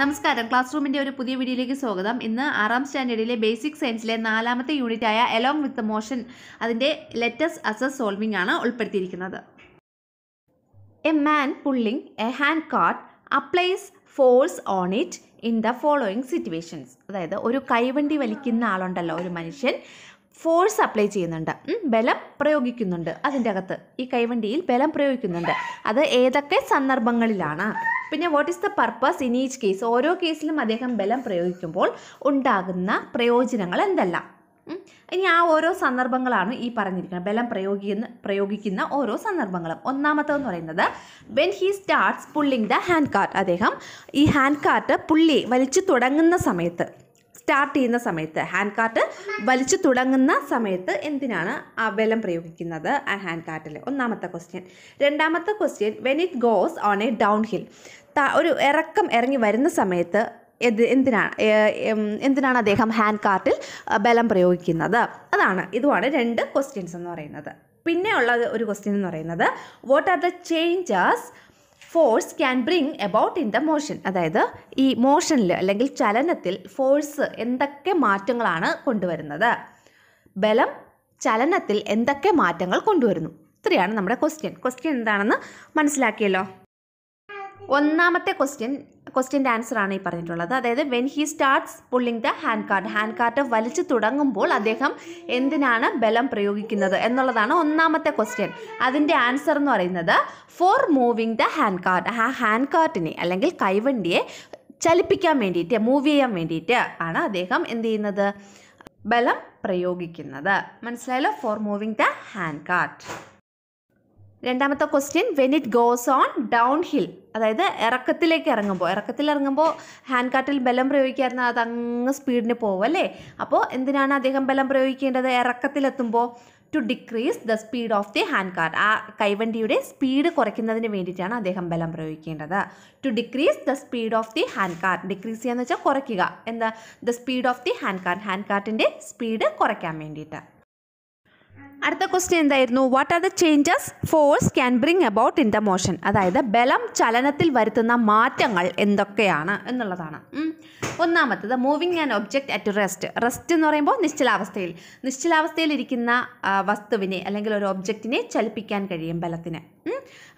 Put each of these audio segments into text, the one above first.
നമസ്കാരം ക്ലാസ് റൂമിൻ്റെ ഒരു പുതിയ വീഡിയോയിലേക്ക് സ്വാഗതം ഇന്ന് ആറാം സ്റ്റാൻഡേർഡിലെ ബേസിക് സയൻസിലെ നാലാമത്തെ യൂണിറ്റായ എലോങ് വിത്ത് മോഷൻ അതിൻ്റെ ലെറ്റസ്റ്റ് അസസ് സോൾവിംഗ് ആണ് ഉൾപ്പെടുത്തിയിരിക്കുന്നത് a man pulling a hand cart applies force on it in the following situations അതായത് ഒരു കൈവണ്ടി വലിക്കുന്ന ആളുണ്ടല്ലോ ഒരു മനുഷ്യൻ ഫോഴ്സ് അപ്ലൈ ചെയ്യുന്നുണ്ട് ബലം പ്രയോഗിക്കുന്നുണ്ട് അതിൻ്റെ അകത്ത് ഈ കൈവണ്ടിയിൽ ബലം പ്രയോഗിക്കുന്നുണ്ട് അത് ഏതൊക്കെ സന്ദർഭങ്ങളിലാണ് പിന്നെ what is the purpose in each case ഓരോ കേസിലും അദ്ദേഹം ബലം പ്രയോഗിക്കുമ്പോൾ ഉണ്ടാകുന്ന പ്രയോജനങ്ങൾ എന്തെല്ലാം ഇനി ആ ഓരോ സന്ദർഭങ്ങളാണ് ഈ പറഞ്ഞിരിക്കുന്നത് ബലം പ്രയോഗിക്കുന്ന പ്രയോഗിക്കുന്ന ഓരോ സന്ദർഭങ്ങളും ഒന്നാമത്തെന്ന് പറയുന്നത് when he starts pulling the hand cart അദ്ദേഹം ഈ ഹാൻഡ് കാർട്ട് പുള്ളി വലിച്ചു തുടങ്ങുന്ന സമയത്ത് സ്റ്റാർട്ട് ചെയ്യുന്ന സമയത്ത് ഹാൻഡ് കാർട്ട് വലിച്ചു തുടങ്ങുന്ന സമയത്ത് എന്തിനാണ് ആ ബലം പ്രയോഗിക്കുന്നത് ആ ഹാൻഡ് കാർട്ടിൽ ഒന്നാമത്തെ ക്വസ്റ്റ്യൻ രണ്ടാമത്തെ question when it goes on a downhill ഒരു ഇറക്കം ഇറങ്ങി വരുന്ന സമയത്ത് എത് എന്തിനാണ് എന്തിനാണ് അദ്ദേഹം ഹാൻഡ് കാർട്ടിൽ ബലം പ്രയോഗിക്കുന്നത് അതാണ് ഇതുമാണ് രണ്ട് ക്വസ്റ്റ്യൻസ് എന്ന് പറയുന്നത് പിന്നെ ഉള്ളത് ഒരു ക്വസ്റ്റ്യൻ എന്ന് പറയുന്നത് what are the changes force can bring about in the motion അതായത് ഈ മോഷനിൽ അല്ലെങ്കിൽ ചലനത്തിൽ ഫോഴ്സ് എന്തൊക്കെ മാറ്റങ്ങളാണ് കൊണ്ടുവരുന്നത് ബലം ചലനത്തിൽ എന്തൊക്കെ മാറ്റങ്ങൾ കൊണ്ടുവരുന്നു ഇത്രയാണ് നമ്മുടെ ക്വസ്റ്റ്യൻ ക്വസ്റ്റ്യൻ എന്താണെന്ന് മനസ്സിലാക്കിയല്ലോ ഒന്നാമത്തെ ക്വസ്റ്റ്യൻ ക്വസ്റ്റ്യൻ്റെ ആൻസറാണ് ഈ പറഞ്ഞിട്ടുള്ളത് അതായത് when he starts pulling the hand cart hand cart വലിച്ചു തുടങ്ങുമ്പോൾ അദ്ദേഹം എന്തിനാണ് ബലം പ്രയോഗിക്കുന്നത് എന്നുള്ളതാണ് ഒന്നാമത്തെ ക്വസ്റ്റ്യൻ അതിൻ്റെ ആൻസർ എന്ന് പറയുന്നത് for moving the hand cart ആ ഹാൻഡ് കാർട്ടിനെ അല്ലെങ്കിൽ കൈവണ്ടിയെ ചലിപ്പിക്കാൻ വേണ്ടിയിട്ട് മൂവ് ചെയ്യാൻ വേണ്ടിയിട്ട് ആണ് അദ്ദേഹം എന്ത് ചെയ്യുന്നത് ബലം പ്രയോഗിക്കുന്നത് മനസ്സിലായല്ലോ for moving the hand cart രണ്ടാമത്തെ question when it goes on downhill അതായത് ഇറക്കത്തിലേക്ക് ഇറങ്ങുമ്പോൾ ഇറക്കത്തിൽ ഇറങ്ങുമ്പോൾ ഹാൻഡ് കാട്ടിൽ ബലം പ്രയോഗിക്കാതെ അത് അങ്ങ് സ്പീഡിന് പോകും അല്ലേ അപ്പോൾ എന്തിനാണ് അദ്ദേഹം ബലം പ്രയോഗിക്കേണ്ടത് ഇറക്കത്തിലെത്തുമ്പോൾ to decrease the speed of the hand cart ആ കൈവണ്ടിയുടെ സ്പീഡ് കുറയ്ക്കുന്നതിന് വേണ്ടിയിട്ടാണ് അദ്ദേഹം ബലം പ്രയോഗിക്കേണ്ടത് to decrease the speed of the hand cart decrease ചെയ്യാന്ന് വെച്ചാൽ കുറയ്ക്കുക എന്താ the speed of the hand cart hand കാർട്ടിൻ്റെ സ്പീഡ് കുറയ്ക്കാൻ വേണ്ടിയിട്ട് അടുത്ത ക്വസ്റ്റ്യൻ എന്തായിരുന്നു what are the changes force can bring about in the motion അതായത് ബലം ചലനത്തിൽ വരുത്തുന്ന മാറ്റങ്ങൾ എന്തൊക്കെയാണ് എന്നുള്ളതാണ് ഒന്നാമത്തത് moving an object at rest rest എന്ന് പറയുമ്പോൾ നിശ്ചലാവസ്ഥയിൽ നിശ്ചലാവസ്ഥയിൽ ഇരിക്കുന്ന വസ്തുവിനെ അല്ലെങ്കിൽ ഒരു ഒബ്ജക്റ്റിനെ ചലിപ്പിക്കാൻ കഴിയും ബലത്തിന്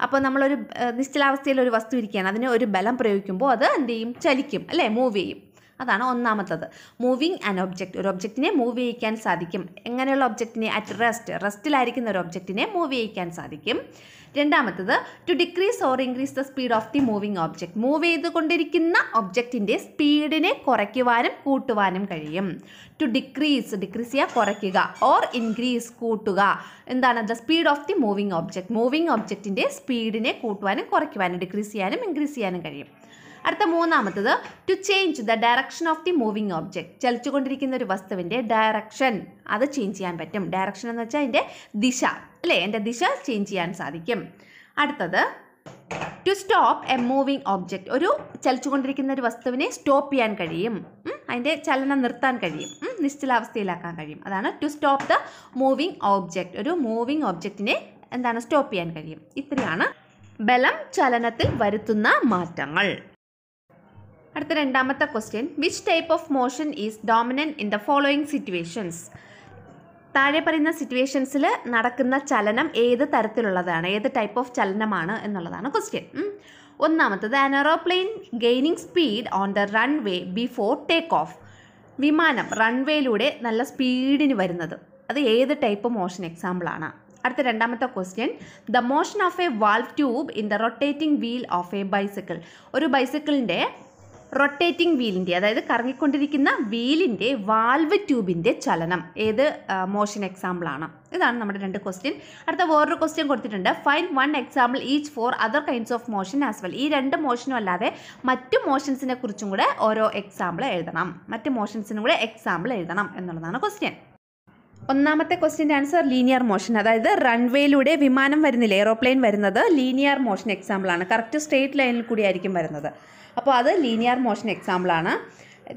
അപ്പോൾ നമ്മളൊരു നിശ്ചലാവസ്ഥയിൽ ഒരു വസ്തു ഇരിക്കുകയാണ് അതിന് ഒരു ബലം പ്രയോഗിക്കുമ്പോൾ അത് എന്ത് ചെയ്യും ചലിക്കും അല്ലേ മൂവ് ചെയ്യും അതാണ് ഒന്നാമത്തത് മൂവിങ് ആൻ ഒബ്ജക്റ്റ് ഒരു ഒബ്ജക്റ്റിനെ മൂവ് ചെയ്യിക്കാൻ സാധിക്കും എങ്ങനെയുള്ള ഒബ്ജക്റ്റിനെ അറ്റ് റെസ്റ്റ് റെസ്റ്റിലായിരിക്കുന്ന ഒരു ഒബ്ജക്റ്റിനെ മൂവ് ചെയ്യിക്കാൻ സാധിക്കും രണ്ടാമത്തത് to decrease or increase the speed of the moving object move ചെയ്തുകൊണ്ടിരിക്കുന്ന ഒബ്ജക്റ്റിൻ്റെ സ്പീഡിനെ കുറയ്ക്കുവാനും കൂട്ടുവാനും കഴിയും ടു ഡിക്രീസ് ഡിക്രീസ് ചെയ്യുക കുറയ്ക്കുക ഓർ ഇൻക്രീസ് കൂട്ടുക എന്താണ് the speed of the moving object moving ഒബ്ജക്റ്റിൻ്റെ സ്പീഡിനെ കൂട്ടുവാനും കുറയ്ക്കുവാനും ഡിക്രീസ് ചെയ്യാനും ഇൻക്രീസ് ചെയ്യാനും കഴിയും അടുത്ത മൂന്നാമത്തത് to change the direction of the moving object ചലിച്ചുകൊണ്ടിരിക്കുന്ന ഒരു വസ്തുവിൻ്റെ ഡയറക്ഷൻ അത് ചേഞ്ച് ചെയ്യാൻ പറ്റും ഡയറക്ഷൻ എന്ന് വെച്ചാൽ അതിൻ്റെ ദിശ അല്ലേ എൻ്റെ ദിശ ചേഞ്ച് ചെയ്യാൻ സാധിക്കും അടുത്തത് to stop a moving object ഒരു ചലിച്ചുകൊണ്ടിരിക്കുന്ന ഒരു വസ്തുവിനെ സ്റ്റോപ്പ് ചെയ്യാൻ കഴിയും അതിൻ്റെ ചലനം നിർത്താൻ കഴിയും നിശ്ചലാവസ്ഥയിലാക്കാൻ കഴിയും അതാണ് to stop the moving object ഒരു മൂവിങ് ഓബ്ജക്റ്റിനെ എന്താണ് സ്റ്റോപ്പ് ചെയ്യാൻ കഴിയും ഇത്രയാണ് ബലം ചലനത്തിൽ വരുത്തുന്ന മാറ്റങ്ങൾ അടുത്ത രണ്ടാമത്തെ question which type of motion is dominant in the following situations താഴെ പറയുന്ന സിറ്റുവേഷൻസിൽ നടക്കുന്ന ചലനം ഏത് തരത്തിലുള്ളതാണ് ഏത് ടൈപ്പ് ഓഫ് ചലനമാണ് എന്നുള്ളതാണ് ക്വസ്റ്റ്യൻ ഒന്നാമത്തത് an aeroplane gaining speed on the runway before take off വിമാനം റൺവേയിലൂടെ നല്ല സ്പീഡിന് വരുന്നത് അത് ഏത് ടൈപ്പ് മോഷൻ എക്സാമ്പിളാണ് അടുത്ത രണ്ടാമത്തെ question the motion of a valve tube in the rotating wheel of a bicycle ഒരു ബൈസിക്കിളിൻ്റെ റൊട്ടേറ്റിംഗ് വീലിൻ്റെ അതായത് കറങ്ങിക്കൊണ്ടിരിക്കുന്ന വീലിൻ്റെ വാൽവ് ട്യൂബിൻ്റെ ചലനം ഏത് മോഷൻ എക്സാമ്പിളാണ് ഇതാണ് നമ്മുടെ രണ്ട് ക്വസ്റ്റ്യൻ അടുത്ത വേറൊരു ക്വസ്റ്റ്യൻ കൊടുത്തിട്ടുണ്ട് find one example each for other kinds of motion as well ഈ രണ്ട് മോഷനും അല്ലാതെ മറ്റു മോഷൻസിനെ കുറിച്ചും കൂടെ ഓരോ എക്സാമ്പിൾ എഴുതണം മറ്റ് മോഷൻസിനും കൂടെ എക്സാമ്പിൾ എഴുതണം എന്നുള്ളതാണ് ക്വസ്റ്റ്യൻ ഒന്നാമത്തെ ക്വസ്റ്റ്യൻ്റെ ആൻസർ ലീനിയർ മോഷൻ അതായത് റൺവേയിലൂടെ വിമാനം വരുന്നില്ല എയ്റോപ്ലെയിൻ വരുന്നത് ലീനിയർ മോഷൻ എക്സാമ്പിളാണ് കറക്റ്റ് സ്ട്രേറ്റ് ലൈനിൽ കൂടിയായിരിക്കും വരുന്നത് അപ്പോൾ അത് ലീനിയർ മോഷൻ എക്സാമ്പിളാണ്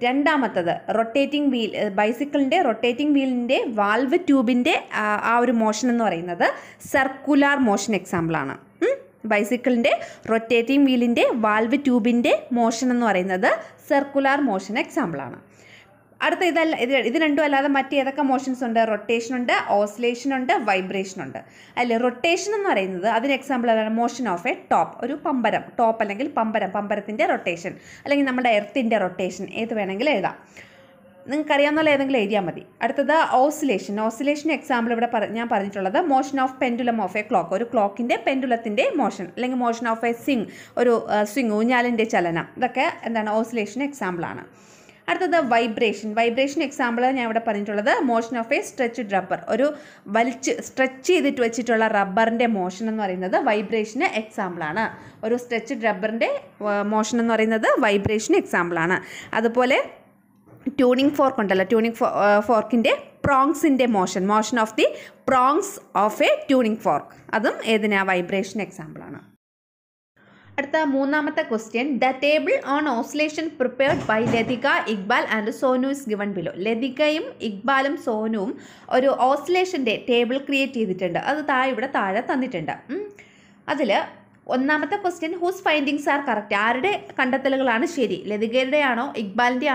രണ്ടാമത്തത് റൊട്ടേറ്റിംഗ് വീൽ ബൈസിക്കിളിൻ്റെ റൊട്ടേറ്റിംഗ് വീലിൻ്റെ വാൽവ് ട്യൂബിൻ്റെ ആ ഒരു മോഷൻ എന്ന് പറയുന്നത് സർക്കുലാർ മോഷൻ എക്സാമ്പിളാണ് ബൈസിക്കിളിൻ്റെ റൊട്ടേറ്റിംഗ് വീലിൻ്റെ വാൽവ് ട്യൂബിൻ്റെ മോഷൻ എന്ന് പറയുന്നത് സർക്കുലാർ മോഷൻ എക്സാമ്പിളാണ് അടുത്ത ഇതല്ല ഇത് ഇത് രണ്ടും അല്ലാതെ മറ്റേതൊക്കെ മോഷൻസ് ഉണ്ട് റൊട്ടേഷൻ ഉണ്ട് ഓസിലേഷൻ ഉണ്ട് വൈബ്രേഷൻ ഉണ്ട് അല്ലെ റൊട്ടേഷൻ എന്ന് പറയുന്നത് അതിന് എക്സാമ്പിൾ അതാണ് മോഷൻ ഓഫ് എ ടോപ്പ് ഒരു പമ്പരം ടോപ്പ് അല്ലെങ്കിൽ പമ്പരം പമ്പരത്തിൻ്റെ റൊട്ടേഷൻ അല്ലെങ്കിൽ നമ്മുടെ എർത്തിൻ്റെ റൊട്ടേഷൻ ഏത് വേണമെങ്കിലും എഴുതാം നിങ്ങൾക്കറിയാവുന്ന ഏതെങ്കിലും ഏരിയ മതി അടുത്തത് ഓസിലേഷൻ ഓസിലേഷൻ എക്സാമ്പിൾ ഇവിടെ ഞാൻ പറഞ്ഞിട്ടുള്ളത് motion of pendulum of a clock ഒരു ക്ലോക്കിൻ്റെ പെൻഡുലത്തിൻ്റെ മോഷൻ അല്ലെങ്കിൽ മോഷൻ ഓഫ് എ സ്വിങ് ഒരു സ്വിങ് ഊഞ്ഞാലിൻ്റെ ചലനം ഇതൊക്കെ എന്താണ് ഓസിലേഷൻ എക്സാമ്പിളാണ് അടുത്തത് വൈബ്രേഷൻ വൈബ്രേഷൻ എക്സാമ്പിൾ ഞാൻ ഇവിടെ പറഞ്ഞിട്ടുള്ളത് motion of a stretched rubber ഒരു വലിച്ച് സ്ട്രെച്ച് ചെയ്തിട്ട് വെച്ചിട്ടുള്ള റബ്ബറിൻ്റെ മോഷൻ എന്ന് പറയുന്നത് വൈബ്രേഷന് എക്സാമ്പിളാണ് ഒരു സ്ട്രെച്ച്ഡ് റബ്ബറിൻ്റെ മോഷൻ എന്ന് പറയുന്നത് വൈബ്രേഷൻ എക്സാമ്പിളാണ് അതുപോലെ ട്യൂണിങ് ഫോർക്ക് ഉണ്ടല്ലോ ട്യൂണിങ് ഫോർക്കിൻ്റെ പ്രോങ്സിൻ്റെ motion motion of the prongs of a tuning fork അതും ഏതിനാ വൈബ്രേഷൻ എക്സാമ്പിളാണ് അടുത്ത മൂന്നാമത്തെ question the table on oscillation prepared by Latika Iqbal and Sonu is given below ലതികയും ഇക്ബാലും സോനുവും ഒരു ഓസ്ലേഷൻ്റെ ടേബിൾ ക്രിയേറ്റ് ചെയ്തിട്ടുണ്ട് അത് താ ഇവിടെ താഴെ തന്നിട്ടുണ്ട് അതിൽ ഒന്നാമത്തെ question whose findings are correct ആരുടെ കണ്ടെത്തലുകളാണ് ശരി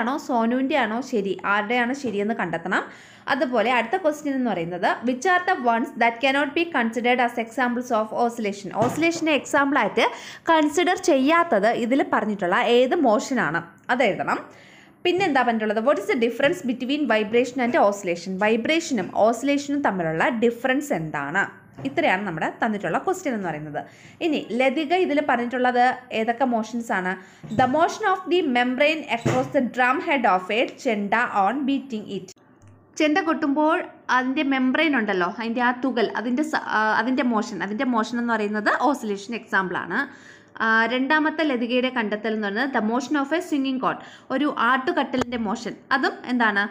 ആണോ സോനുവിൻ്റെ ആണോ ശരി ആരുടെയാണോ ശരിയെന്ന് കണ്ടെത്തണം അതുപോലെ അടുത്ത ക്വസ്റ്റ്യൻ എന്ന് പറയുന്നത് which are the ones that cannot be considered as examples of oscillation ഓസിലേഷനെ എക്സാമ്പിളായിട്ട് കൺസിഡർ ചെയ്യാത്തത് ഇതിൽ പറഞ്ഞിട്ടുള്ള ഏത് മോഷനാണ് അത് എഴുതണം പിന്നെന്താ പറഞ്ഞിട്ടുള്ളത് what is the difference between vibration and oscillation വൈബ്രേഷനും ഓസിലേഷനും തമ്മിലുള്ള ഡിഫറൻസ് എന്താണ് ഇത്രയാണ് നമ്മുടെ തന്നിട്ടുള്ള ക്വസ്റ്റ്യൻ എന്ന് പറയുന്നത് ഇനി ലതിക ഇതിൽ പറഞ്ഞിട്ടുള്ളത് ഏതൊക്കെ മോഷൻസ് ആണ് the motion of the membrane across the drum head of a chenda on beating it ചെണ്ട കൊട്ടുമ്പോൾ അതിൻ്റെ മെംബ്രെയിൻ ഉണ്ടല്ലോ അതിൻ്റെ ആ തുകൽ അതിൻ്റെ അതിൻ്റെ മോഷൻ അതിൻ്റെ മോഷൻ എന്ന് പറയുന്നത് ഓസിലേഷൻ എക്സാമ്പിളാണ് രണ്ടാമത്തെ ലതികയുടെ കണ്ടെത്തൽ എന്ന് പറയുന്നത് ദ മോഷൻ ഓഫ് എ സ്വിങ്ങിങ് കോട്ട് ഒരു ആട്ടുകട്ടലിൻ്റെ മോഷൻ അതും എന്താണ്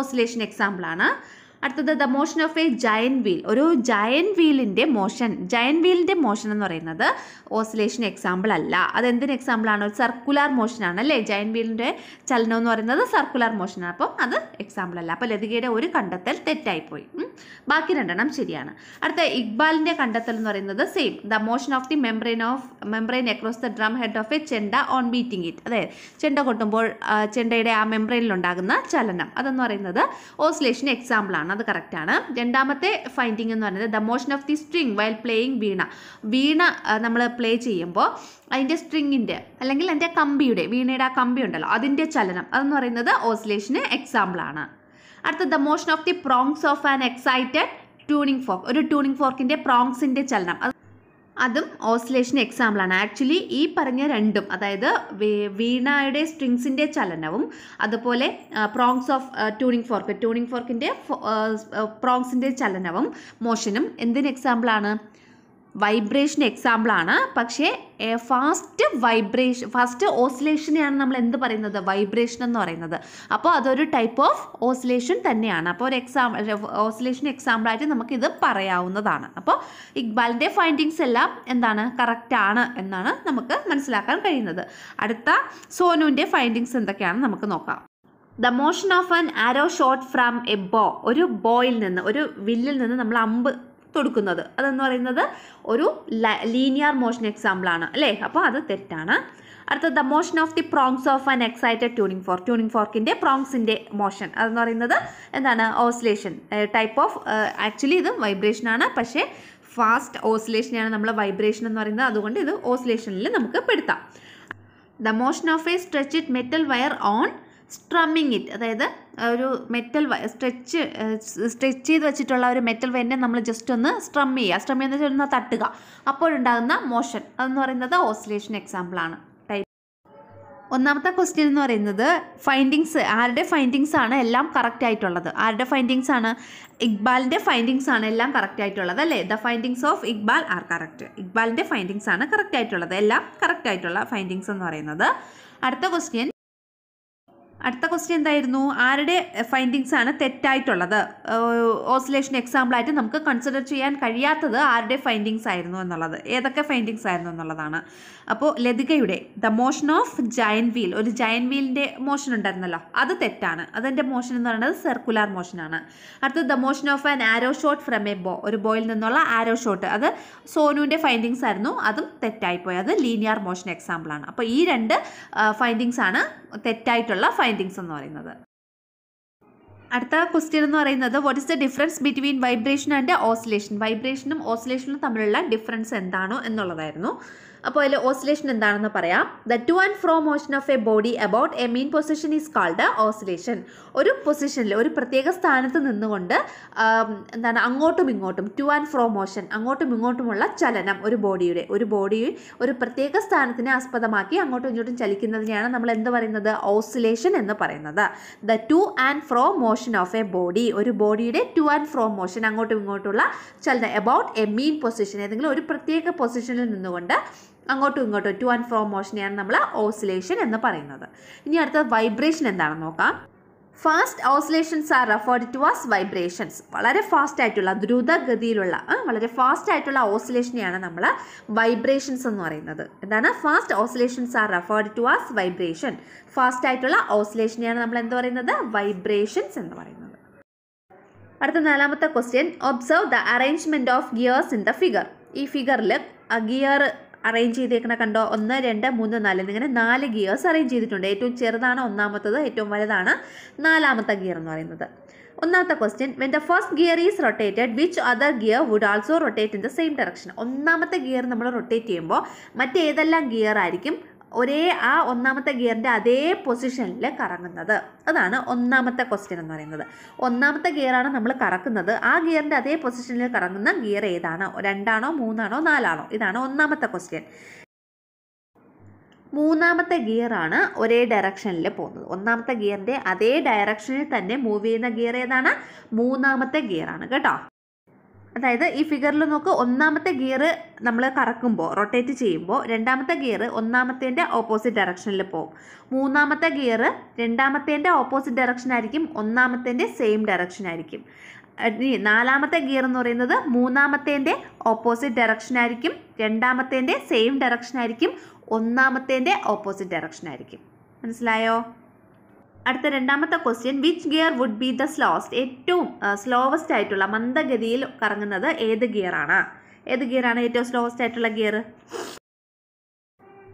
ഓസിലേഷൻ എക്സാമ്പിളാണ് അടുത്തത് the motion of a giant wheel ഒരു ജയൻ വീലിൻ്റെ മോഷൻ ജയൻ വീലിൻ്റെ മോഷൻ എന്ന് പറയുന്നത് ഓസിലേഷൻ എക്സാമ്പിൾ അല്ല അതെന്തിന് ആണ് ഒരു മോഷൻ ആണ് അല്ലേ ജയൻ വീലിൻ്റെ ചലനം എന്ന് പറയുന്നത് സർക്കുലർ മോഷൻ ആണ് അപ്പം അത് എക്സാമ്പിൾ അല്ല അപ്പോൾ ലതികയുടെ ഒരു കണ്ടെത്തൽ തെറ്റായിപ്പോയി ബാക്കി രണ്ടെണ്ണം ശരിയാണ് അടുത്ത ഇക്ബാലിൻ്റെ കണ്ടെത്തൽ എന്ന് പറയുന്നത് same the motion of the membrane of membrane across the drum head of a chenda on beating it അതെ ചെണ്ട കൊട്ടുമ്പോൾ ചെണ്ടയുടെ ആ ഉണ്ടാകുന്ന ചലനം അതെന്ന് പറയുന്നത് ഓസിലേഷൻ എക്സാമ്പിൾ ആണ് അത് കറക്റ്റാണ് രണ്ടാമത്തെ ഫൈൻഡിങ് എന്ന് പറയുന്നത് the motion of the string while playing veena വീണ നമ്മൾ പ്ലേ ചെയ്യുമ്പോൾ അതിൻ്റെ സ്ട്രിങ്ങിൻ്റെ അല്ലെങ്കിൽ അതിൻ്റെ കമ്പിയുടെ വീണയുടെ ആ കമ്പി ഉണ്ടല്ലോ അതിൻ്റെ ചലനം അതെന്ന് പറയുന്നത് ഓസിലേഷന് എക്സാമ്പിളാണ് അടുത്ത the motion of the prongs of an excited tuning fork ഒരു ട്യൂണിങ് ഫോർക്കിൻ്റെ പ്രോങ്സിൻ്റെ ചലനം അത് അതും ഓസിലേഷൻ എക്സാമ്പിളാണ് ആക്ച്വലി ഈ പറഞ്ഞ രണ്ടും അതായത് വീണയുടെ സ്ട്രിങ്സിൻ്റെ ചലനവും അതുപോലെ prongs of tuning fork tuning ഫോർക്കിൻ്റെ പ്രോങ്സിൻ്റെ ചലനവും മോഷനും എന്തിന് എക്സാമ്പിളാണ് വൈബ്രേഷൻ എക്സാമ്പിളാണ് പക്ഷേ ഫാസ്റ്റ് വൈബ്രേഷൻ ഫാസ്റ്റ് ഓസിലേഷനെയാണ് നമ്മൾ എന്ത് പറയുന്നത് വൈബ്രേഷൻ എന്ന് പറയുന്നത് അപ്പോൾ അതൊരു ടൈപ്പ് ഓഫ് ഓസിലേഷൻ തന്നെയാണ് അപ്പോൾ ഒരു എക്സാം ഓസിലേഷൻ എക്സാമ്പിളായിട്ട് നമുക്കിത് പറയാവുന്നതാണ് അപ്പോൾ ഇക്ബാലിൻ്റെ ഫൈൻഡിങ്സ് എല്ലാം എന്താണ് കറക്റ്റാണ് എന്നാണ് നമുക്ക് മനസ്സിലാക്കാൻ കഴിയുന്നത് അടുത്ത സോനുവിൻ്റെ ഫൈൻഡിങ്സ് എന്തൊക്കെയാണെന്ന് നമുക്ക് നോക്കാം the motion of an arrow shot from a bow ഒരു ബോയിൽ നിന്ന് ഒരു വില്ലിൽ നിന്ന് നമ്മൾ അമ്പ് തൊടുക്കുന്നത് അതെന്ന് പറയുന്നത് ഒരു ലീനിയർ മോഷൻ എക്സാമ്പിളാണ് അല്ലേ അപ്പോൾ അത് തെറ്റാണ് അടുത്തത് the motion of the prongs of an excited tuning fork tuning ഫോർക്കിൻ്റെ പ്രോങ്സിൻ്റെ മോഷൻ അതെന്ന് പറയുന്നത് എന്താണ് ഓസിലേഷൻ ടൈപ്പ് ഓഫ് ആക്ച്വലി ഇത് വൈബ്രേഷനാണ് പക്ഷേ ഫാസ്റ്റ് ഓസിലേഷനെയാണ് നമ്മൾ വൈബ്രേഷൻ എന്ന് പറയുന്നത് അതുകൊണ്ട് ഇത് ഓസിലേഷനിൽ നമുക്ക് പെടുത്താം the motion of a stretched metal wire on strumming it അതായത് ഒരു മെറ്റൽ സ്ട്രെച്ച് സ്ട്രെച്ച് ചെയ്ത് വെച്ചിട്ടുള്ള ഒരു മെറ്റൽ വയറിനെ നമ്മൾ ജസ്റ്റ് ഒന്ന് സ്ട്രം ചെയ്യുക സ്ട്രം ചെയ്യുന്ന വെച്ചാൽ ഒന്ന് തട്ടുക അപ്പോഴുണ്ടാകുന്ന മോഷൻ അതെന്ന് പറയുന്നത് ഓസിലേഷൻ എക്സാമ്പിളാണ് ടൈപ്പ് ഒന്നാമത്തെ ക്വസ്റ്റ്യൻ എന്ന് പറയുന്നത് ഫൈൻഡിങ്സ് ആരുടെ ഫൈൻഡിങ്സ് ആണ് എല്ലാം കറക്റ്റ് ആയിട്ടുള്ളത് ആരുടെ ഫൈൻഡിങ്സ് ആണ് ഇക്ബാലിൻ്റെ ഫൈൻഡിങ്സ് ആണ് എല്ലാം കറക്റ്റ് ആയിട്ടുള്ളത് അല്ലേ the findings of Iqbal are correct ഇക്ബാലിൻ്റെ ഫൈൻഡിങ്സ് ആണ് കറക്റ്റ് ആയിട്ടുള്ളത് എല്ലാം കറക്റ്റ് ആയിട്ടുള്ള ഫൈൻഡിങ്സ് എന്ന് പറയുന്നത് അടുത്ത ക്വസ്റ്റ്യൻ അടുത്ത ക്വസ്റ്റ്യൻ എന്തായിരുന്നു ആരുടെ ഫൈൻഡിങ്സ് ആണ് തെറ്റായിട്ടുള്ളത് ഓസിലേഷൻ എക്സാമ്പിളായിട്ട് നമുക്ക് കൺസിഡർ ചെയ്യാൻ കഴിയാത്തത് ആരുടെ ഫൈൻഡിങ്സ് ആയിരുന്നു എന്നുള്ളത് ഏതൊക്കെ ഫൈൻഡിങ്സ് ആയിരുന്നു എന്നുള്ളതാണ് അപ്പോൾ ലതികയുടെ the motion of giant wheel ഒരു ജയൻ വീലിൻ്റെ മോഷൻ ഉണ്ടായിരുന്നല്ലോ അത് തെറ്റാണ് അതിൻ്റെ മോഷൻ എന്ന് പറയുന്നത് സർക്കുലർ മോഷനാണ് അടുത്തത് the motion of an arrow shot from a bow ഒരു ബോയിൽ നിന്നുള്ള ആരോ ഷോട്ട് അത് സോനുവിൻ്റെ ഫൈൻഡിങ്സ് ആയിരുന്നു അതും തെറ്റായിപ്പോയി അത് ലീനിയർ മോഷൻ എക്സാമ്പിളാണ് അപ്പോൾ ഈ രണ്ട് ഫൈൻഡിങ്സ് ആണ് തെറ്റായിട്ടുള്ള ഫൈൻ ഫൈൻഡിങ്സ് എന്ന് പറയുന്നത് അടുത്ത ക്വസ്റ്റ്യൻ എന്ന് പറയുന്നത് what is the difference between vibration and oscillation വൈബ്രേഷനും ഓസിലേഷനും തമ്മിലുള്ള ഡിഫറൻസ് എന്താണോ എന്നുള്ളതായിരുന്നു അപ്പോൾ അതിൽ ഓസിലേഷൻ എന്താണെന്ന് പറയാം the to and fro motion of a body about a mean position is called oscillation ഒരു പൊസിഷനിൽ ഒരു പ്രത്യേക സ്ഥാനത്ത് നിന്നുകൊണ്ട് എന്താണ് അങ്ങോട്ടും ഇങ്ങോട്ടും ടു ആൻഡ് ഫ്രോ മോഷൻ അങ്ങോട്ടും ഇങ്ങോട്ടുമുള്ള ചലനം ഒരു ബോഡിയുടെ ഒരു ബോഡി ഒരു പ്രത്യേക സ്ഥാനത്തിനെ ആസ്പദമാക്കി അങ്ങോട്ടും ഇങ്ങോട്ടും ചലിക്കുന്നതിനെയാണ് നമ്മൾ എന്ത് പറയുന്നത് ഓസിലേഷൻ എന്ന് പറയുന്നത് the to and fro motion of a body ഒരു ബോഡിയുടെ ടു ആൻഡ് ഫ്രോ മോഷൻ അങ്ങോട്ടും ഇങ്ങോട്ടുള്ള ചലനം അബൌട്ട് എ മീൻ പൊസിഷൻ ഏതെങ്കിലും ഒരു പ്രത്യേക പൊസിഷനിൽ നിന്നുകൊണ്ട് അങ്ങോട്ടും ഇങ്ങോട്ടും ടു ആൻഡ് ഫ്രോ മോഷനെയാണ് നമ്മൾ ഓസിലേഷൻ എന്ന് പറയുന്നത് ഇനി അടുത്ത വൈബ്രേഷൻ എന്താണെന്ന് നോക്കാം fast oscillations are referred to as vibrations വളരെ ഫാസ്റ്റ് ആയിട്ടുള്ള ദ്രുതഗതിയിലുള്ള വളരെ ഫാസ്റ്റ് ആയിട്ടുള്ള ഓസിലേഷനെയാണ് നമ്മൾ വൈബ്രേഷൻസ് എന്ന് പറയുന്നത് എന്താണ് fast oscillations are referred to as vibration fast ആയിട്ടുള്ള ഓസിലേഷനെയാണ് നമ്മൾ എന്ത് പറയുന്നത് വൈബ്രേഷൻസ് എന്ന് പറയുന്നത് അടുത്ത നാലാമത്തെ question observe the arrangement of gears in the figure ഈ ഫിഗറിൽ ഗിയർ അറേഞ്ച് ചെയ്തേക്കണ കണ്ടോ ഒന്ന് രണ്ട് മൂന്ന് നാല് എന്നിങ്ങനെ നാല് ഗിയേഴ്സ് അറേഞ്ച് ചെയ്തിട്ടുണ്ട് ഏറ്റവും ചെറുതാണ് ഒന്നാമത്തത് ഏറ്റവും വലുതാണ് നാലാമത്തെ ഗിയർ എന്ന് പറയുന്നത് ഒന്നാമത്തെ question when the first gear is rotated which other gear would also rotate in the same direction ഒന്നാമത്തെ ഗിയർ നമ്മൾ റൊട്ടേറ്റ് ചെയ്യുമ്പോൾ മറ്റേതെല്ലാം ഗിയർ ആയിരിക്കും ഒരേ ആ ഒന്നാമത്തെ ഗിയറിൻ്റെ അതേ പൊസിഷനിൽ കറങ്ങുന്നത് അതാണ് ഒന്നാമത്തെ ക്വസ്റ്റ്യൻ എന്ന് പറയുന്നത് ഒന്നാമത്തെ ഗിയറാണ് നമ്മൾ കറക്കുന്നത് ആ ഗിയറിൻ്റെ അതേ പൊസിഷനിൽ കറങ്ങുന്ന ഗിയർ ഏതാണ് രണ്ടാണോ മൂന്നാണോ നാലാണോ ഇതാണ് ഒന്നാമത്തെ ക്വസ്റ്റ്യൻ മൂന്നാമത്തെ ഗിയറാണ് ഒരേ ഡയറക്ഷനിൽ പോകുന്നത് ഒന്നാമത്തെ ഗിയറിൻ്റെ അതേ ഡയറക്ഷനിൽ തന്നെ മൂവ് ചെയ്യുന്ന ഗിയർ ഏതാണ് മൂന്നാമത്തെ ഗിയറാണ് കേട്ടോ അതായത് ഈ ഫിഗറിൽ നോക്ക് ഒന്നാമത്തെ ഗിയർ നമ്മൾ കറക്കുമ്പോൾ റൊട്ടേറ്റ് ചെയ്യുമ്പോൾ രണ്ടാമത്തെ ഗിയർ ഒന്നാമത്തേൻ്റെ ഓപ്പോസിറ്റ് ഡയറക്ഷനിൽ പോകും മൂന്നാമത്തെ ഗിയർ രണ്ടാമത്തേൻ്റെ ഓപ്പോസിറ്റ് ഡയറക്ഷൻ ആയിരിക്കും ഒന്നാമത്തേൻ്റെ സെയിം ഡയറക്ഷൻ ആയിരിക്കും നാലാമത്തെ ഗിയർ എന്ന് പറയുന്നത് മൂന്നാമത്തേൻ്റെ ഓപ്പോസിറ്റ് ഡയറക്ഷൻ ആയിരിക്കും രണ്ടാമത്തേൻ്റെ സെയിം ഡയറക്ഷൻ ആയിരിക്കും ഒന്നാമത്തേൻ്റെ ഓപ്പോസിറ്റ് ഡയറക്ഷൻ ആയിരിക്കും മനസ്സിലായോ അടുത്ത രണ്ടാമത്തെ question which gear would be the slowest ഏറ്റവും സ്ലോവസ്റ്റ് ആയിട്ടുള്ള മന്ദഗതിയിൽ കറങ്ങുന്നത് ഏത് ഗിയറാണ് ഏത് ഗിയറാണ് ഏറ്റവും സ്ലോവസ്റ്റ് ആയിട്ടുള്ള gear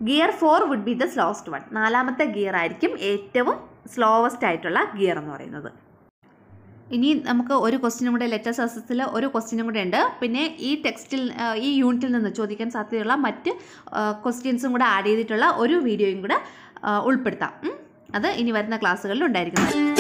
gear four would be the slowest one നാലാമത്തെ ഗിയർ ആയിരിക്കും ഏറ്റവും സ്ലോവസ്റ്റ് ആയിട്ടുള്ള ഗിയർ എന്ന് പറയുന്നത് ഇനി നമുക്ക് ഒരു ക്വസ്റ്റിനും കൂടെ ലെറ്റർ സസസിൽ ഒരു ക്വസ്റ്റിനും കൂടെ ഉണ്ട് പിന്നെ ഈ ടെക്സ്റ്റിൽ ഈ യൂണിറ്റിൽ നിന്ന് ചോദിക്കാൻ സാധ്യതയുള്ള മറ്റ് ക്വസ്റ്റ്യൻസും കൂടെ ആഡ് ചെയ്തിട്ടുള്ള ഒരു വീഡിയോയും കൂടെ ഉൾപ്പെടുത്താം അത് ഇനി വരുന്ന ക്ലാസ്സുകളിൽ ഉണ്ടായിരിക്കുന്നത്